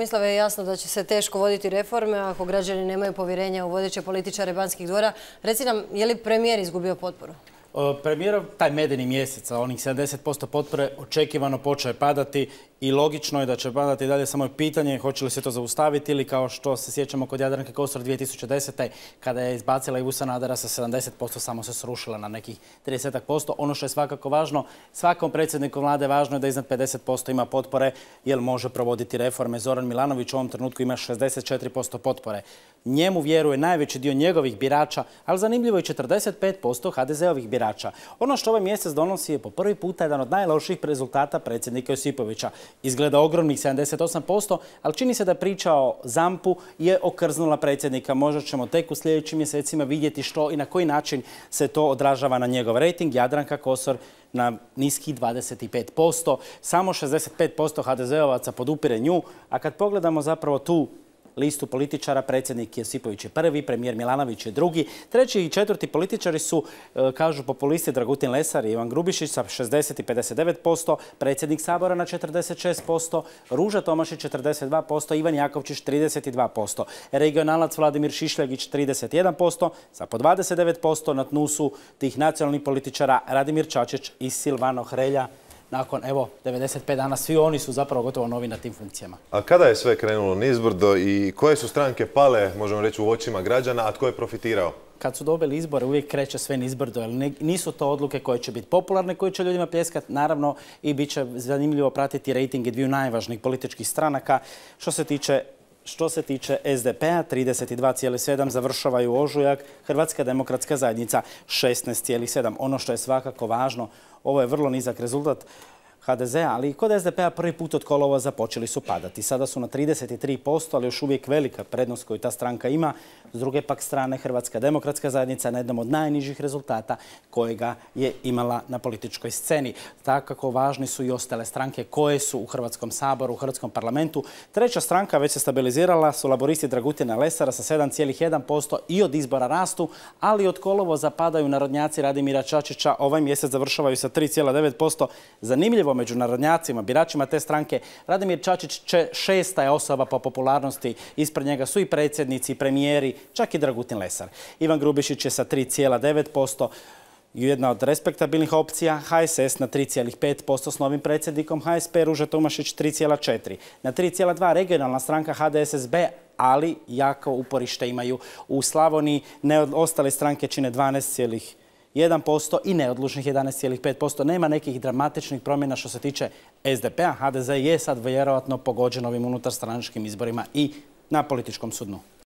Mislava je jasno da će se teško voditi reforme ako građani nemaju povjerenja u vodeće političare Banskih dvora. Reci nam, je li premijer izgubio potporu? E, premijerov taj medeni mjesec, onih 70% potpore, očekivano počeo je padati i logično je da će padati dalje samo pitanje hoće li se to zaustaviti ili kao što se sjećamo kod Jadranke Kosor 2010. kada je izbacila Ivu Sanadera sa 70% samo se srušila na nekih 30%. Ono što je svakako važno, svakom predsjedniku vlade važno je da iznad 50% ima potpore jer može provoditi reforme. Zoran Milanović u ovom trenutku ima 64% potpore. Njemu vjeruje najveći dio njegovih birača, ali zanimljivo je 45% HDZ-ovih birača. Ono što ovaj mjesec donosi je po prvi puta jedan od najloših rezultata predsjednika Josipovića izgleda ogromnih 78%, ali čini se da priča o Zampu je okrznula predsjednika. Možda ćemo tek u sljedećim mjesecima vidjeti što i na koji način se to odražava na njegov rejting. Jadranka Kosor na niski 25%, samo 65% HDZ-ovaca podupire nju, a kad pogledamo zapravo tu listu političara. Predsjednik Josipović je prvi, premijer Milanović je drugi. Treći i četvrti političari su, e, kažu populisti, Dragutin Lesar i Ivan Grubišić sa 60 i 59%, predsjednik Sabora na 46%, Ruža Tomašić 42%, Ivan Jakovčić 32%, regionalac Vladimir Šišljagić 31%, sa po 29% na tnu su tih nacionalnih političara Radimir Čačić i Silvano Hrelja nakon evo 95 dana svi oni su zapravo gotovo novi na tim funkcijama. A kada je sve krenulo nizbrdo i koje su stranke pale, možemo reći, u očima građana, a tko je profitirao? Kad su dobili izbore, uvijek kreće sve nizbrdo, jer nisu to odluke koje će biti popularne, koje će ljudima pljeskati, naravno, i bit će zanimljivo pratiti rejtinge dviju najvažnijih političkih stranaka. Što se tiče što se tiče SDP-a, 32,7 završavaju ožujak, Hrvatska demokratska zajednica 16,7. Ono što je svakako važno, ovo je vrlo nizak rezultat hdz ali i kod SDP-a prvi put od kolova započeli su padati. Sada su na 33%, ali još uvijek velika prednost koju ta stranka ima. S druge pak strane, Hrvatska demokratska zajednica je na jednom od najnižih rezultata kojega je imala na političkoj sceni. Takako važni su i ostale stranke koje su u Hrvatskom saboru, u Hrvatskom parlamentu. Treća stranka već se stabilizirala su laboristi Dragutina Lesara sa 7,1% i od izbora rastu, ali od kolovo zapadaju narodnjaci Radimira Čačića. Ovaj mjesec završavaju sa 3,9%. Zanimljivo međunarodnjacima, biračima te stranke, Radimir Čačić šesta je osoba po popularnosti. Ispred njega su i predsjednici, i premijeri, čak i Dragutin Lesar. Ivan Grubišić je sa 3,9% jedna od respektabilnih opcija, HSS na 3,5% s novim predsjednikom HSP Ruža Tomašić 3,4%. Na 3,2% regionalna stranka HDSSB, ali jako uporište imaju u Slavoniji. Ne ostale stranke čine 12,5%. 1% i neodlučnih 11,5%. Nema nekih dramatičnih promjena što se tiče SDP-a. HDZ je sad vjerojatno pogođen ovim unutarstranačkim izborima i na političkom sudnu.